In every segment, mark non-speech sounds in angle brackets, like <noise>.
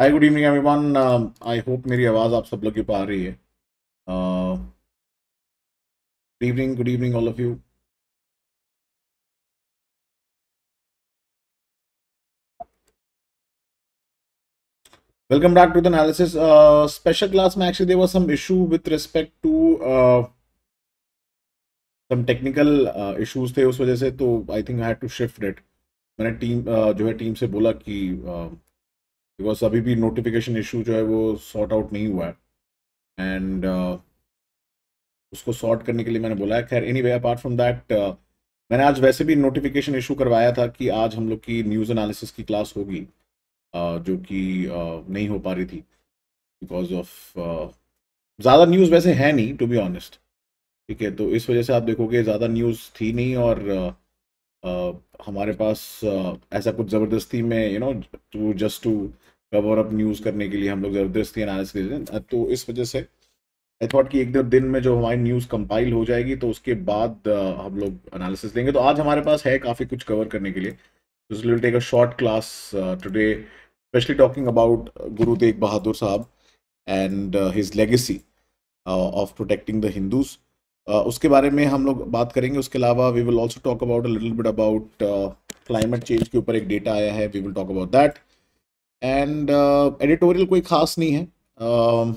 High good evening everyone I hope मेरी आवाज़ आप सब लोग के पा रही है good evening good evening all of you welcome back to the special class में actually there were some issue with respect to some technical issues थे उस वजह से तो I think I had to shift it मैंने टीम uh, जो है team से बोला कि uh, बिकॉज अभी भी नोटिफिकेशन इशू जो है वो सॉर्ट आउट नहीं हुआ है एंड uh, उसको सॉर्ट करने के लिए मैंने बोला है खैर anyway apart from that मैंने आज वैसे भी नोटिफिकेशन इशू करवाया था कि आज हम लोग की न्यूज़ एनालिसिस की क्लास होगी uh, जो कि uh, नहीं हो पा रही थी बिकॉज ऑफ uh, ज़्यादा न्यूज़ वैसे है नहीं टू बी ऑनेस्ट ठीक है तो इस वजह से आप देखोगे ज़्यादा न्यूज़ थी नहीं और uh, uh, हमारे पास ऐसा कुछ ज़बरदस्ती में you know to just to cover up news करने के लिए हम लोग ज़बरदस्त की तो इस वजह से आई थॉट कि एक दो दिन में जो हमारी न्यूज़ कंपाइल हो जाएगी तो उसके बाद हम लोग एनालिसिस लेंगे तो आज हमारे पास है काफ़ी कुछ कवर करने के लिए take a short class today specially talking about Guru Tegh Bahadur Sahib and his legacy of protecting the Hindus उसके बारे में हम लोग बात करेंगे उसके अलावा we will also talk about a little bit about climate change के ऊपर एक डेटा आया है we will talk about that and editorial uh, कोई ख़ास नहीं है um, uh,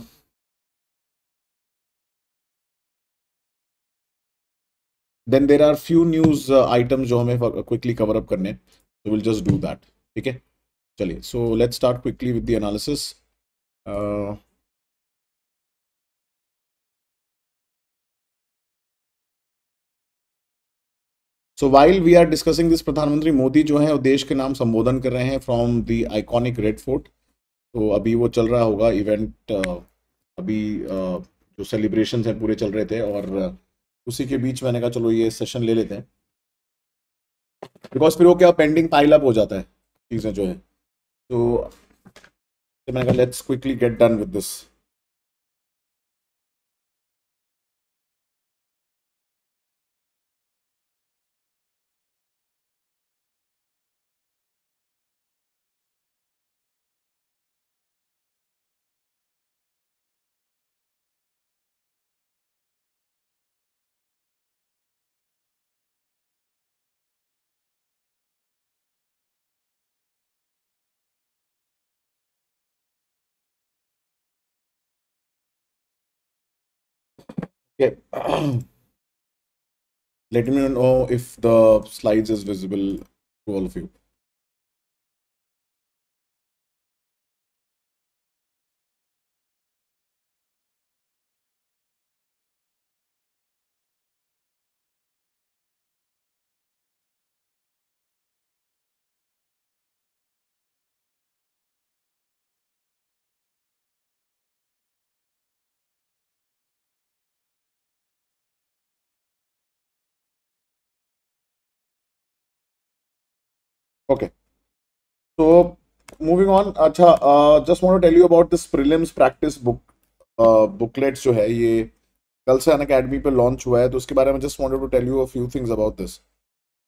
then there are few news item जो हमें क्विकली कवर अप करने हैं विल जस्ट डू दैट ठीक है चलिए so let's start quickly with the analysis so while we are discussing this प्रधानमंत्री मोदी जो है वो देश के नाम संबोधन कर रहे हैं from the iconic Red Fort तो अभी वो चल रहा होगा इवेंट अभी जो सेलिब्रेशन है पूरे चल रहे थे और उसी के बीच मैंने कहा चलो ये सेशन ले लेते हैं बिकॉज फिर वो क्या पेंडिंग पाइल अप हो जाता है चीज़ें जो है तो, तो मैंने कहा let's quickly get done with this Okay. <clears throat> Let me know if the slides is visible to all of you. Okay. So moving on. अच्छा, uh, just want to tell you about this prelims practice book uh, booklets जो है ये कल से अन academy पर launch हुआ है तो उसके बारे में just wanted to tell you a few things about this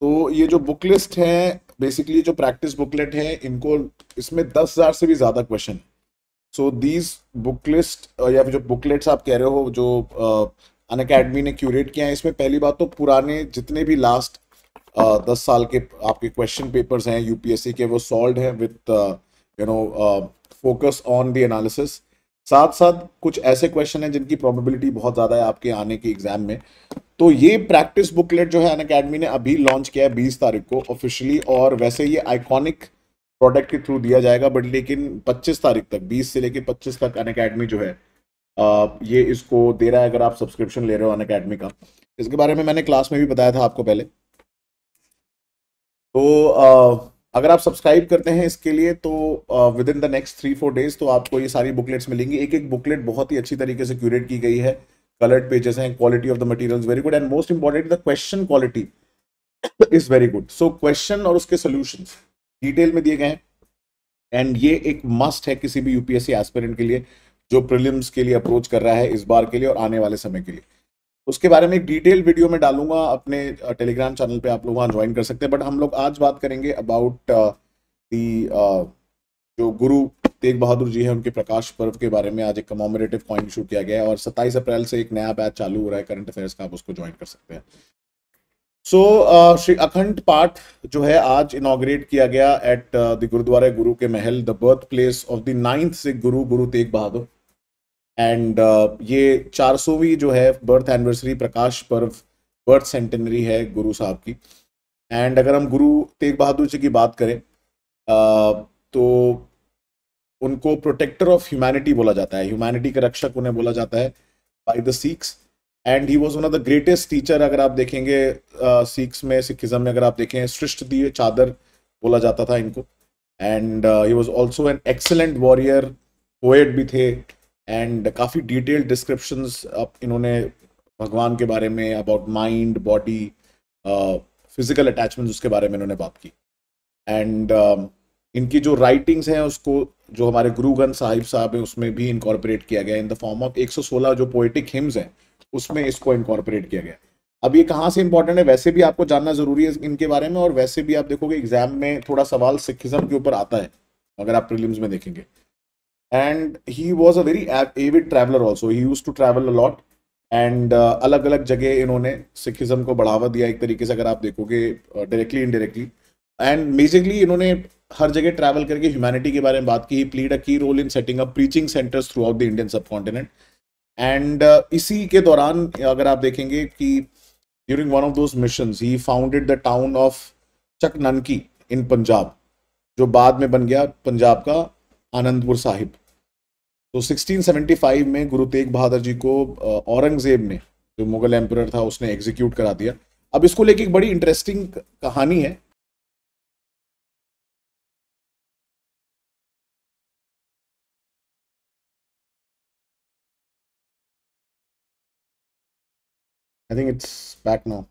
तो ये जो बुक लिस्ट है बेसिकली जो प्रैक्टिस बुकलेट है इनको इसमें दस हज़ार से भी ज़्यादा क्वेश्चन है सो दीज बुक लिस्ट या फिर जो बुकलेट्स आप कह रहे हो जो अन uh, अकेडमी ने क्यूरेट किया है इसमें पहली बात तो पुराने जितने भी लास्ट Uh, दस साल के आपके क्वेश्चन पेपर्स हैं यूपीएससी के वो सॉल्व हैं with you know focus on the analysis साथ साथ कुछ ऐसे क्वेश्चन हैं जिनकी प्रोबेबिलिटी बहुत ज़्यादा है आपके आने के एग्जाम में तो ये प्रैक्टिस बुकलेट जो है अन अकेडमी ने अभी लॉन्च किया है बीस तारीख को ऑफिशियली और वैसे ये आइकॉनिक प्रोडक्ट के थ्रू दिया जाएगा बट लेकिन 25 तारीख तक 20 से लेकर 25 तक अन अकेडमी जो है uh, ये इसको दे रहा है अगर आप सब्सक्रिप्शन ले रहे हो अन अकेडमी का इसके बारे में मैंने क्लास में भी बताया था आपको पहले तो आ, अगर आप सब्सक्राइब करते हैं इसके लिए तो within the next three four days तो आपको ये सारी बुकलेट्स मिलेंगी एक एक बुकलेट बहुत ही अच्छी तरीके से क्यूरेट की गई है कलर्ड पेजेस हैं quality of the material very good and most important the question quality is very good so question और उसके सोल्यूशन डिटेल में दिए गए हैं एंड ये एक मस्ट है किसी भी यूपीएससी एस्पेरेंट के लिए जो प्रिलिम्स के लिए अप्रोच कर रहा है इस बार के लिए और आने वाले समय के लिए उसके बारे में एक डिटेल वीडियो में डालूंगा अपने टेलीग्राम चैनल पे आप लोग वहाँ ज्वाइन कर सकते हैं बट हम लोग आज बात करेंगे अबाउट दी जो गुरु तेग बहादुर जी है उनके प्रकाश पर्व के बारे में आज एक कमोमरेटिव पॉइंट शुरू किया गया है और 27 अप्रैल से एक नया बैच चालू हो रहा है करंट अफेयर्स का आप उसको ज्वाइन कर सकते हैं सो so, uh, श्री अखंड पाठ जो है आज इनाग्रेट किया गया at the gurdwara Guru ke Mahal the birthplace of the ninth Sikh Guru Guru Tegh Bahadur and uh, ये चार सौवीं जो है बर्थ एनिवर्सरी प्रकाश पर्व बर्थ सेंटेनरी है गुरु साहब की एंड अगर हम गुरु तेग बहादुर जी की बात करें uh, तो उनको प्रोटेक्टर ऑफ ह्यूमैनिटी बोला जाता है ह्यूमैनिटी के रक्षक उन्हें बोला जाता है by the Sikhs and he was one of the greatest teacher अगर आप देखेंगे सिख्स uh, में सिखिज्म में अगर आप देखें सृष्ट दिए चादर बोला जाता था इनको and he was also an excellent warrior poet भी थे एंड काफ़ी डिटेल्ड डिस्क्रिप्शंस आप इन्होंने भगवान के बारे में about mind body physical attachment उसके बारे में इन्होंने बात की एंड uh, um, इनकी जो राइटिंग्स हैं उसको जो हमारे गुरु ग्रंथ साहिब साहब हैं उसमें भी इनकॉर्पोरेट किया गया इन द फॉर्म ऑफ 116 जो पोइटिक हिम्स हैं उसमें इसको इनकॉर्पोरेट किया गया अब ये कहाँ से इंपॉर्टेंट है वैसे भी आपको जानना जरूरी है इनके बारे में और वैसे भी आप देखोगे एग्जाम में थोड़ा सवाल सिखिज्म के ऊपर आता है अगर आप प्रिलिम्स में देखेंगे and he was a very avid traveller also he use to travel a lot and अलग अलग जगह इन्होंने सिखिज़म को बढ़ावा दिया एक तरीके से अगर आप देखोगे डायरेक्टली इनडायरेक्टली एंड बेसिकली इन्होंने हर जगह ट्रैवल करके ह्यूमैनिटी के बारे में बात की played a key role in setting up preaching centres throughout the Indian subcontinent and इसी के दौरान अगर आप देखेंगे कि during one of those mission he founded the town of Chak Nanki in Punjab जो बाद में बन गया पंजाब का आनंदपुर साहिब तो 1675 में गुरु तेग बहादुर जी को औरंगजेब ने जो मुगल एम्पर था उसने एग्जीक्यूट करा दिया अब इसको लेके एक बड़ी इंटरेस्टिंग कहानी है I think it's back now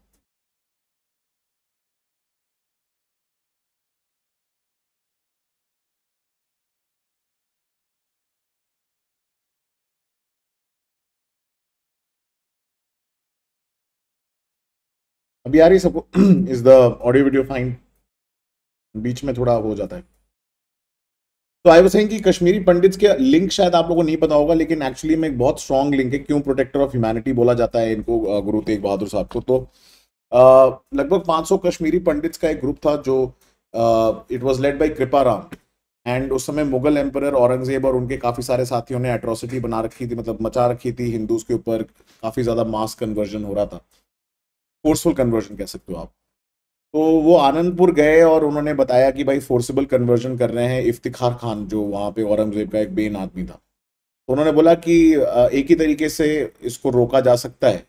अभी आ रही सब is the audio video fine बीच में थोड़ा हो जाता है तो आई वॉज कि कश्मीरी पंडित के लिंक शायद आप लोगों को नहीं पता होगा लेकिन एक्चुअली में एक बहुत स्ट्रॉन्ग लिंक है क्यों प्रोटेक्टर ऑफ ह्यूमैनिटी बोला जाता है इनको गुरु तेग बहादुर साहब को तो लगभग 500 कश्मीरी पंडित का एक ग्रुप था जो इट वॉज लेड बाई कृपा राम एंड उस समय मुगल एम्पर औरंगजेब और उनके काफ़ी सारे साथियों ने एट्रोसिटी बना रखी थी मतलब मचा रखी थी हिंदूज के ऊपर काफ़ी ज़्यादा मास कन्वर्जन हो रहा था फोर्सफुल कन्वर्जन कह सकते हो आप तो वो आनंदपुर गए और उन्होंने बताया कि भाई फोर्सिबल कन्वर्जन कर रहे हैं इफ्तिखार खान जो वहाँ पे औरंगजेब का एक बेन आदमी था तो उन्होंने बोला कि एक ही तरीके से इसको रोका जा सकता है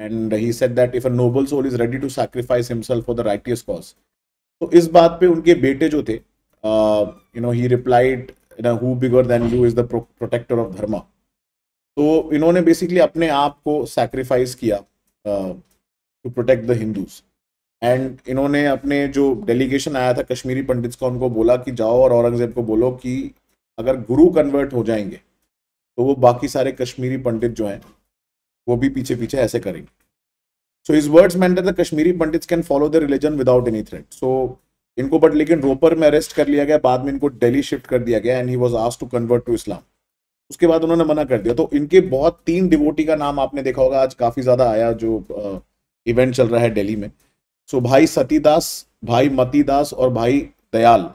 and he said that if a noble soul is ready to sacrifice himself for the righteous cause तो इस बात पे उनके बेटे जो थे you know he replied who bigger than you is the protector of dharma तो इन्होंने बेसिकली अपने आप को सेक्रीफाइस किया uh, to protect the Hindus and इन्होंने अपने जो डेलीगेशन आया था कश्मीरी पंडित्स का उनको बोला कि जाओ और औरंगजेब को बोलो कि अगर गुरु कन्वर्ट हो जाएंगे तो वो बाकी सारे कश्मीरी पंडित जो हैं वो भी पीछे पीछे ऐसे करेंगे so his words man the Kashmiri Pandit can follow the religion without any threat so इनको बट लेकिन रोपर में अरेस्ट कर लिया गया बाद में इनको डेली शिफ्ट कर दिया गया एंड ही वॉज आज टू कन्वर्ट टू इस्लाम उसके बाद उन्होंने मना कर दिया तो इनके बहुत तीन डिवोटी का नाम आपने देखा होगा आज काफी ज्यादा आया जो इवेंट चल रहा है दिल्ली में सो भाई सतीदास भाई मतीदास और भाई दयाल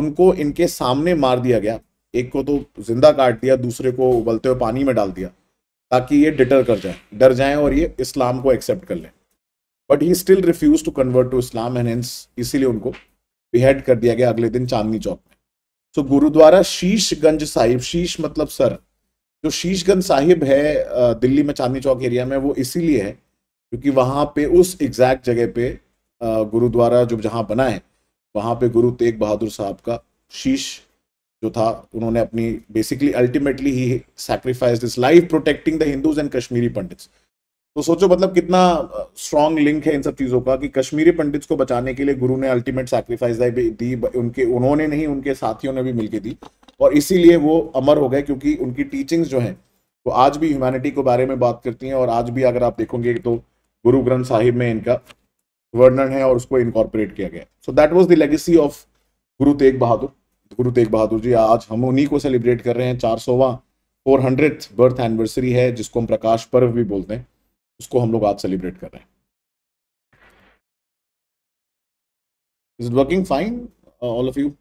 उनको इनके सामने मार दिया गया एक को तो जिंदा काट दिया दूसरे को उबलते हुए पानी में डाल दिया ताकि ये डिटर कर जाए डर जाए और ये इस्लाम को एक्सेप्ट कर लें but he still refuse to convert to Islam and इसीलिए उनको बिहेड कर दिया गया अगले दिन चांदनी चौक में सो so, गुरुद्वारा शीशगंज साहिब शीश मतलब सर जो शीशगंज साहिब है दिल्ली में चांदनी चौक एरिया में वो इसीलिए है क्योंकि वहाँ पे उस एग्जैक्ट जगह पे गुरुद्वारा जो जहाँ बना है वहाँ पे गुरु तेग बहादुर साहब का शीश जो था उन्होंने अपनी basically ultimately he sacrifice this life protecting the Hindus and Kashmiri Pandits तो सोचो मतलब कितना स्ट्रॉन्ग लिंक है इन सब चीज़ों का कि कश्मीरी पंडित्स को बचाने के लिए गुरु ने अल्टीमेट सेक्रीफाइस दी उनके उन्होंने नहीं उनके साथियों ने भी मिलकर दी और इसीलिए वो अमर हो गए क्योंकि उनकी टीचिंग्स जो हैं वो आज भी ह्यूमैनिटी के बारे में बात करती हैं और आज भी अगर आप देखोगे तो गुरु ग्रंथ साहिब में इनका वर्णन है और उसको इनकॉर्पोरेट किया गया so that was the legacy of Guru Tegh बहादुर गुरु तेग बहादुर जी आज हम उन्हीं को सेलिब्रेट कर रहे हैं चार सौवा फोर हंड्रेड बर्थ एनिवर्सरी है जिसको हम प्रकाश पर्व भी बोलते हैं उसको हम लोग आज सेलिब्रेट कर रहे हैं is working fine all of you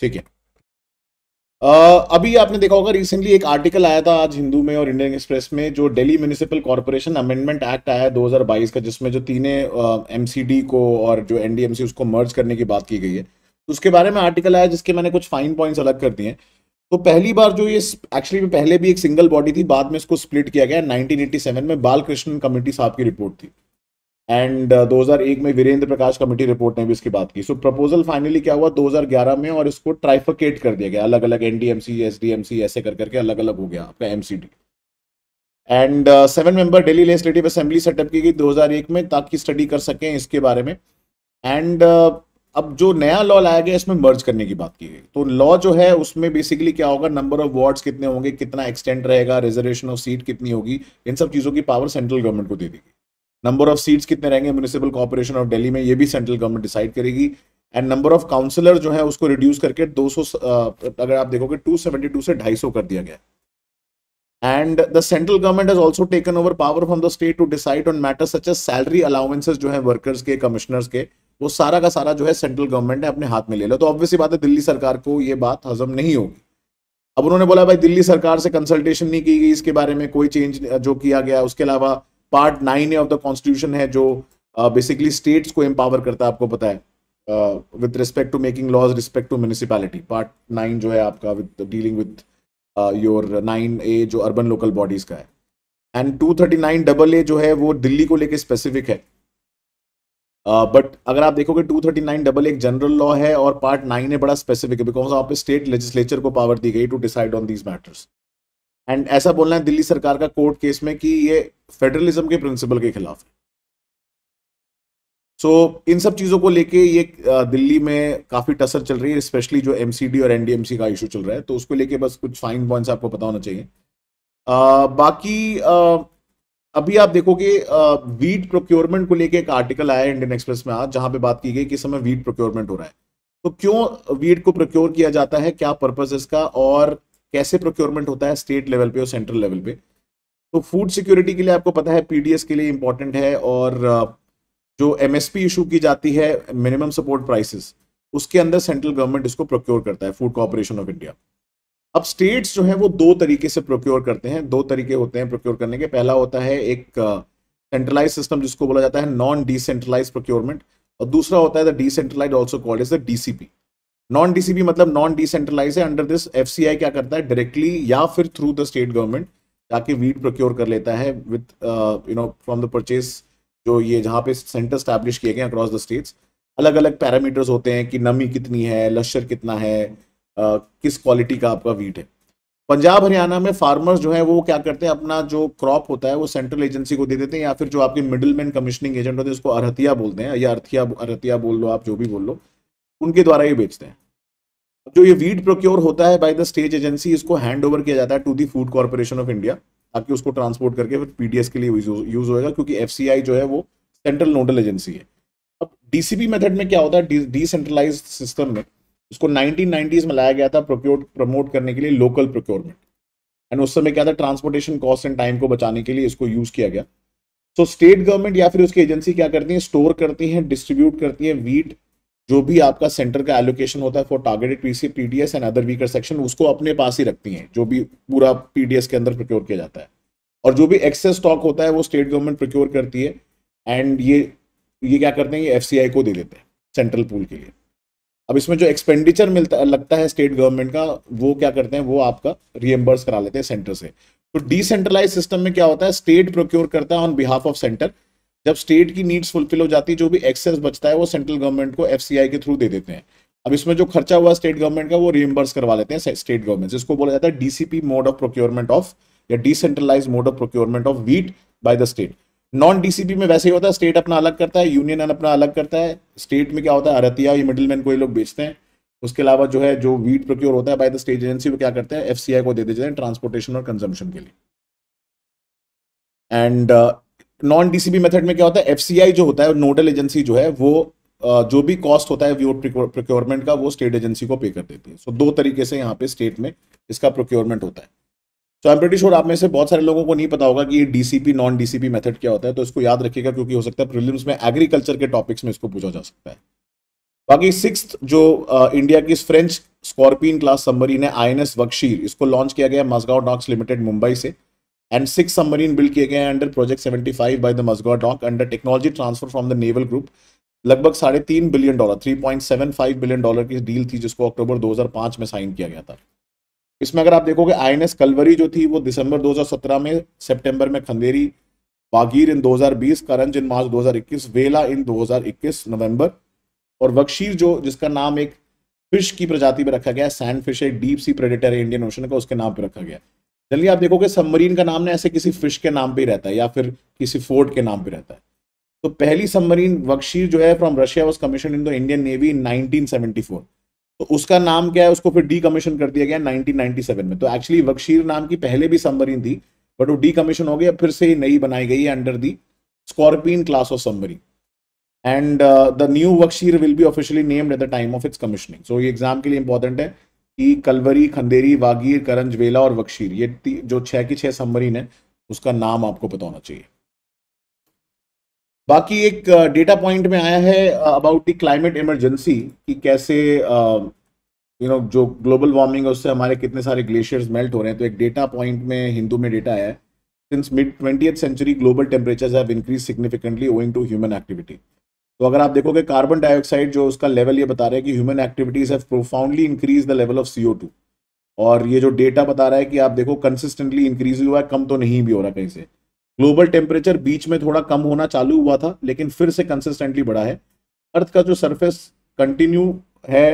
ठीक है Uh, अभी आपने देखा होगा रिसेंटली एक आर्टिकल आया था आज हिंदू में और इंडियन एक्सप्रेस में जो Delhi municipal corporation amendment act आया है 2022 का जिसमें जो तीनों एमसीडी uh, को और जो एनडीएमसी उसको मर्ज करने की बात की गई है तो उसके बारे में आर्टिकल आया जिसके मैंने कुछ फाइन पॉइंट्स अलग कर दिए तो पहली बार जो ये एक्चुअली पहले भी एक सिंगल बॉडी थी बाद में इसको स्प्लिट किया गया नाइनटीन में बालकृष्ण कमेटी साहब की रिपोर्ट थी एंड uh, 2001 में वीरेंद्र प्रकाश कमेटी रिपोर्ट ने भी इसकी बात की सो प्रपोजल फाइनली क्या हुआ 2011 में और इसको ट्राइफकेट कर दिया गया अलग अलग एनडीएमसी एसडीएमसी ऐसे कर करके अलग अलग हो गया आपका MCD and seven member Delhi legislative assembly setup की गई 2001 में ताकि स्टडी कर सकें इसके बारे में एंड uh, अब जो नया लॉ लाया गया इसमें मर्ज करने की बात की गई तो लॉ जो है उसमें बेसिकली क्या होगा नंबर ऑफ वार्ड्स कितने होंगे कितना एक्सटेंड रहेगा रिजर्वेशन ऑफ सीट कितनी होगी इन सब चीज़ों की पावर सेंट्रल गवर्नमेंट को दे देगी नंबर ऑफ सीट्स कितने रहेंगे म्यूनिसिपल कॉर्पोरेशन ऑफ डेली में ये भी सेंट्रल गवर्नमेंट डिसाइड करेगी एंड नंबर ऑफ काउंसलर जो है उसको रिड्यूस करके 200 अगर आप देखोगे 272 से 250 कर दिया गया and the central government has also taken over power from the state to decide on matter such as salary allowances जो है वर्कर्स के कमिश्नर्स के वो सारा का सारा जो है सेंट्रल गवर्नमेंट ने अपने हाथ में ले लो तो ऑब्वियसली बात है दिल्ली सरकार को ये बात हजम नहीं होगी अब उन्होंने बोला भाई दिल्ली सरकार से कंसल्टेशन नहीं की गई इसके बारे में कोई चेंज जो किया गया उसके अलावा part nine of the constitution है जो बेसिकली uh, स्टेट्स को एम्पावर करता है आपको पता है with respect to making laws respect to municipality part nine जो है आपका with dealing with your nine A जो अर्बन लोकल बॉडीज का है and two thirty nine double A जो है वो दिल्ली को लेके स्पेसिफिक है बट uh, अगर आप देखोगे टू थर्टी नाइन डबल एक जनरल लॉ है और पार्ट नाइन है बड़ा स्पेसिफिक है बिकॉज आप स्टेट लेजिस्लेचर को पावर दी गई to decide on these matters and ऐसा बोलना है दिल्ली सरकार का कोर्ट केस में कि ये फेडरलिज्म के प्रिंसिपल के खिलाफ है सो so, इन सब चीज़ों को लेके ये दिल्ली में काफ़ी टसर चल रही है स्पेशली जो एमसीडी और एनडीएमसी का इशू चल रहा है तो उसको लेके बस कुछ फाइन पॉइंट्स आपको पता होना चाहिए आ, बाकी आ, अभी आप देखोगे वीट प्रोक्योरमेंट को लेके एक आर्टिकल आया इंडियन एक्सप्रेस में आज जहां पे बात की गई कि समय वीट प्रोक्योरमेंट हो रहा है तो क्यों वीट को प्रोक्योर किया जाता है क्या पर्पज इसका और कैसे प्रोक्योरमेंट होता है स्टेट लेवल पे और सेंट्रल लेवल पे तो फूड सिक्योरिटी के लिए आपको पता है पीडीएस के लिए इंपॉर्टेंट है और जो एमएसपी इशू की जाती है मिनिमम सपोर्ट प्राइसेस उसके अंदर सेंट्रल गवर्नमेंट इसको प्रोक्योर करता है फूड कॉरपोरेशन ऑफ इंडिया अब स्टेट्स जो है वो दो तरीके से प्रोक्योर करते हैं दो तरीके होते हैं प्रोक्योर करने के पहला होता है एक सेंट्रलाइज सिस्टम जिसको बोला जाता है नॉन डिसेंट्रलाइज प्रोक्योरमेंट और दूसरा होता है decentralise also called is the DCP non DCB मतलब नॉन डिसेंट्रलाइज है अंडर दिस एफ क्या करता है डायरेक्टली या फिर थ्रू द स्टेट गवर्नमेंट जाके वीट प्रोक्योर कर लेता है with you know from the purchase जो ये जहाँ पे सेंटर स्टैब्लिश किए गए अक्रॉस द स्टेट्स अलग अलग पैरामीटर्स होते हैं कि नमी कितनी है लश्कर कितना है uh, किस क्वालिटी का आपका वीट है पंजाब हरियाणा में फार्मर्स जो है वो क्या करते हैं अपना जो क्रॉप होता है वो सेंट्रल एजेंसी को दे देते हैं या फिर जो आपके मिडिल मैन एजेंट होते हैं उसको अरहतिया बोलते हैं या अरथिया अरहतिया बोल लो आप जो भी बोल लो उनके द्वारा ये बेचते हैं जो ये वीट प्रोक्योर होता है बाय द स्टेज एजेंसी इसको हैंड ओवर किया जाता है to the food corporation of India ताकि उसको ट्रांसपोर्ट करके फिर पीडीएस के लिए यूज होएगा क्योंकि एफ जो है वो सेंट्रल नोडल एजेंसी है अब डीसीपी मेथड में क्या होता है डिसेंट्रलाइज सिस्टम में उसको नाइनटीन में लाया गया था प्रोक्योर प्रमोट करने के लिए लोकल प्रोक्योरमेंट एंड उस समय क्या था ट्रांसपोर्टेशन कॉस्ट एंड टाइम को बचाने के लिए इसको यूज किया गया सो स्टेट गवर्नमेंट या फिर उसकी एजेंसी क्या करती है स्टोर करती है डिस्ट्रीब्यूट करती है वीट जो भी आपका सेंटर का एलोकेशन होता है for targeted PC PDS and other weaker section उसको अपने पास ही रखती हैं जो भी पूरा पीडीएस के अंदर प्रोक्योर किया जाता है और जो भी एक्सेस स्टॉक होता है वो स्टेट गवर्नमेंट प्रोक्योर करती है एंड ये ये क्या करते हैं ये एफ को दे देते हैं सेंट्रल पूल के लिए अब इसमें जो एक्सपेंडिचर मिलता लगता है स्टेट गवर्नमेंट का वो क्या करते हैं वो आपका रियम्बर्स करा लेते हैं सेंटर से तो डिसेंट्रलाइज सिस्टम में क्या होता है स्टेट प्रोक्योर करता है ऑन बिहाफ ऑफ सेंटर जब स्टेट की नीड्स फुलफिल हो जाती है जो भी एक्सेस बचता है वो सेंट्रल गवर्नमेंट को एफ के थ्रू दे देते हैं अब इसमें जो खर्चा हुआ स्टेट गवर्नमेंट का वो रिमबर्स करवा लेते हैं स्टेट गवर्नमेंट जिसको बोला जाता है DCP mode of procurement of या decentralise mode of procurement of wheat by the state non DCP में वैसे ही होता है स्टेट अपना अलग करता है यूनियन अपना अलग करता है स्टेट में क्या होता है अरतिया ये मिडिलमैन को ये लोग बेचते हैं उसके अलावा जो है जो वीट प्रोक्योर होता है बाय द स्टेट एजेंसी वो क्या करते हैं एफ को दे देते हैं ट्रांसपोर्टेशन और कंजम्पशन के लिए एंड नॉन डीसीबी मेथड में क्या होता है एफसीआई जो होता है नोडल एजेंसी जो है वो जो भी कॉस्ट होता है प्रोक्योरमेंट का वो स्टेट एजेंसी को पे कर देती है सो दो तरीके से यहाँ पे स्टेट में इसका प्रोक्योरमेंट होता है so I am pretty sure आप में से बहुत सारे लोगों को नहीं पता होगा कि ये डीसीपी नॉन डीसीपी मेथड क्या होता है तो इसको याद रखिएगा क्योंकि हो सकता है प्रीलिम्स में एग्रीकल्चर के टॉपिक्स में इसको पूछा जा सकता है बाकी सिक्स जो आ, इंडिया की फ्रेंच स्कॉर्पियन क्लास सबमरीन है आई एन वक्शीर इसको लॉन्च किया गया मजगांव डॉक्स लिमिटेड मुंबई से एंड सिक्स सबमरीन बिल्ड किए गए हैं under project five by the Mazagon dock under technology transfer from the naval group लगभग साढ़े तीन billion dollar three point seven five billion dollar की डील थी जिसको अक्टूबर पांच में साइन किया गया था इसमें अगर आप देखोगे आई एन एस कलवरी जो थी वो दिसंबर दो हजार सत्रह में सेप्टेम्बर में खंदेरी बागीर इन दो हजार बीस करंज इन मार्च दो हजार इक्कीस वेला इन इक्कीस नवंबर और वक्शीर जो जिसका नाम एक फिश की प्रजाति पर रखा गया सैंड फिश एक डीप सी प्रेडिटर है इंडियन ओशन का उसके नाम पर रखा गया जल्दी आप देखोगे सबमरीन का नाम ना ऐसे किसी फिश के नाम पे ही रहता है या फिर किसी फोर्ट के नाम पे रहता है तो पहली सबमरीन वक्शीर जो है from Russia was commission in the Indian navy in तो उसका नाम क्या है उसको फिर डी कमीशन कर दिया गया 1997 में तो एक्चुअली वक्शीर नाम की पहले भी सबमरीन थी बट वो डी कमीशन हो गई फिर से ही नई बनाई गई है under the Scorpene class of submarine and the new Vagsheer will be officially named at the time of its commissioning so ये एग्जाम के लिए इंपॉर्टेंट है कलवरी खंदेरी वागीर करंज वेला और बक्शीर ये जो छह की छह सबमरीन है उसका नाम आपको पता होना चाहिए बाकी एक डेटा पॉइंट में आया है अबाउट द क्लाइमेट इमरजेंसी कि कैसे यू नो जो ग्लोबल वार्मिंग है उससे हमारे कितने सारे ग्लेशियर्स मेल्ट हो रहे हैं तो एक डेटा पॉइंट में हिंदू में डेटा आया है since mid twenty century global temperatures have increase significantly owing to human activity तो अगर आप देखोगे कार्बन डाइऑक्साइड जो उसका लेवल ये बता रहा है कि human activities have profoundly increase the level of CO two और ये जो डेटा बता रहा है कि आप देखो कंसिस्टेंटली इंक्रीज हुआ है कम तो नहीं भी हो रहा कहीं से ग्लोबल टेम्परेचर बीच में थोड़ा कम होना चालू हुआ था लेकिन फिर से कंसिस्टेंटली बढ़ा है अर्थ का जो सर्फेस कंटिन्यू है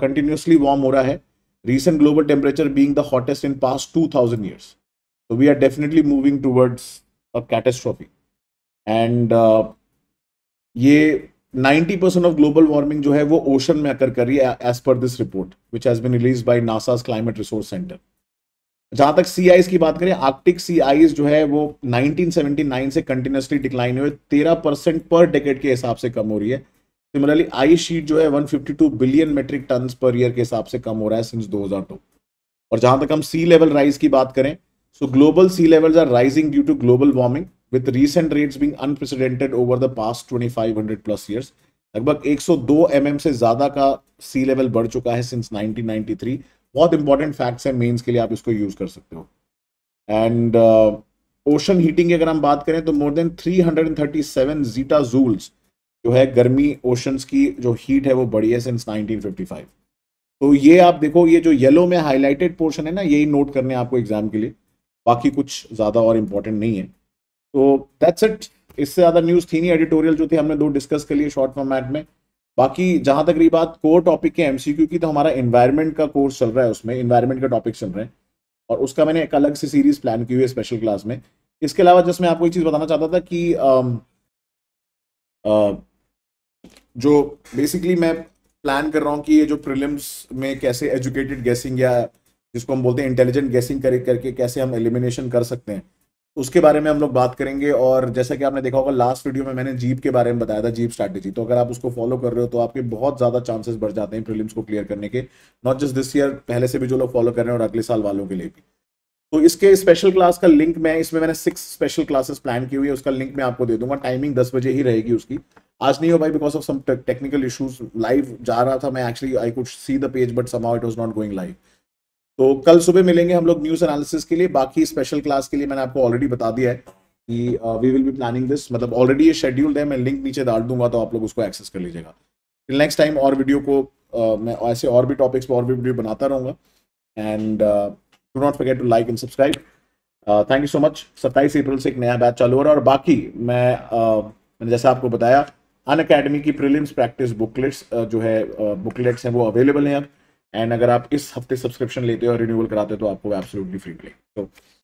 कंटिन्यूसली uh, वार्म हो रहा है recent global temperature being the hottest in past two thousand years तो we are definitely moving towards a catastrophe uh, ये 90 परसेंट ऑफ ग्लोबल वार्मिंग जो है वो ओशन में अकर कर रही है as per this report which has been release by NASA's climate resource centre जहां तक सी आईज की बात करें आर्कटिक सी आईज जो है वो 1979 से कंटिन्यूसली डिक्लाइन हुए 13 परसेंट पर डेकेट के हिसाब से कम हो रही है सिमिलरली आई शीट जो है 152 billion metric ton per year के हिसाब से कम हो रहा है सिंस 2002 और जहां तक हम सी लेवल राइज की बात करें so global sea levels are rising due to global warming with recent rates being unprecedented over the past 2500 plus years लगभग 102 mm से ज्यादा का सी लेवल बढ़ चुका है सिंस 1993 बहुत इंपॉर्टेंट फैक्ट्स हैं मेंस के लिए आप इसको यूज कर सकते हो एंड ओशन हीटिंग की अगर हम बात करें तो मोर देन 337 जीटा जूल्स जो है गर्मी ओशंस की जो हीट है वो बढ़ी है सिंस 1955 तो ये आप देखो ये जो येलो में हाईलाइटेड पोर्शन है ना यही नोट करने आपको एग्जाम के लिए बाकी कुछ ज़्यादा और इम्पोर्टेंट नहीं है तो दैट्स इट इससे ज़्यादा न्यूज़ थी नहीं एडिटोरियल जो थी हमने दो डिस्कस कर लिए शॉर्ट फॉर्मेट में बाकी जहां तक रही बात कोर टॉपिक के एमसीक्यू की तो हमारा इन्वायरमेंट का कोर्स चल रहा है उसमें इन्वायरमेंट का टॉपिक चल रहे हैं और उसका मैंने एक अलग से सीरीज प्लान की हुई है स्पेशल क्लास में इसके अलावा जस्ट मैं आपको एक चीज़ बताना चाहता था कि आ, आ, जो बेसिकली मैं प्लान कर रहा हूँ कि ये जो प्रिलिम्स में कैसे एजुकेटेड गैसिंग या जिसको हम बोलते हैं इंटेलिजेंट गैसिंग करके कैसे हम एलिमिनेशन कर सकते हैं उसके बारे में हम लोग बात करेंगे और जैसा कि आपने देखा होगा लास्ट वीडियो में मैंने जीप के बारे में बताया था जीप स्ट्रैटेजी तो अगर आप उसको फॉलो कर रहे हो तो आपके बहुत ज़्यादा चांसेस बढ़ जाते हैं प्रीलिम्स को क्लियर करने के नॉट जस्ट दिस ईयर पहले से भी जो लोग फॉलो कर रहे हैं और अगले साल वालों के लिए भी तो इसके स्पेशल क्लास का लिंक मैं इसमें मैंने सिक्स स्पेशल क्लासेस प्लान की हुई है उसका लिंक मैं आपको दे दूंगा टाइमिंग दस बजे ही रहेगी उसकी आज नहीं हो भाई because of some technical issues live जा रहा था मैं actually I could see the page but somehow it was not going live तो कल सुबह मिलेंगे हम लोग न्यूज एनालिसिस के लिए बाकी स्पेशल क्लास के लिए मैंने आपको ऑलरेडी बता दिया है कि we will be planning this मतलब ऑलरेडी ये शेड्यूल्ड है मैं लिंक नीचे डाल दूंगा तो आप लोग उसको एक्सेस कर लीजिएगा टिल नेक्स्ट टाइम और वीडियो को uh, मैं ऐसे और भी टॉपिक्स पर और भी वीडियो बनाता रहूंगा and do not forget to like and subscribe thank you so much सत्ताईस अप्रैल से एक नया बैच चालू हो रहा है और बाकी मैं uh, मैंने जैसा आपको बताया अन अकेडमी की प्रिलिम्स प्रैक्टिस बुकलेट्स जो है बुकलेट्स uh, हैं वो अवेलेबल हैं अब एंड अगर आप इस हफ्ते सब्सक्रिप्शन लेते हो और रिन्यूअल कराते हो तो आपको एब्सोल्युटली फ्री मिलेगी तो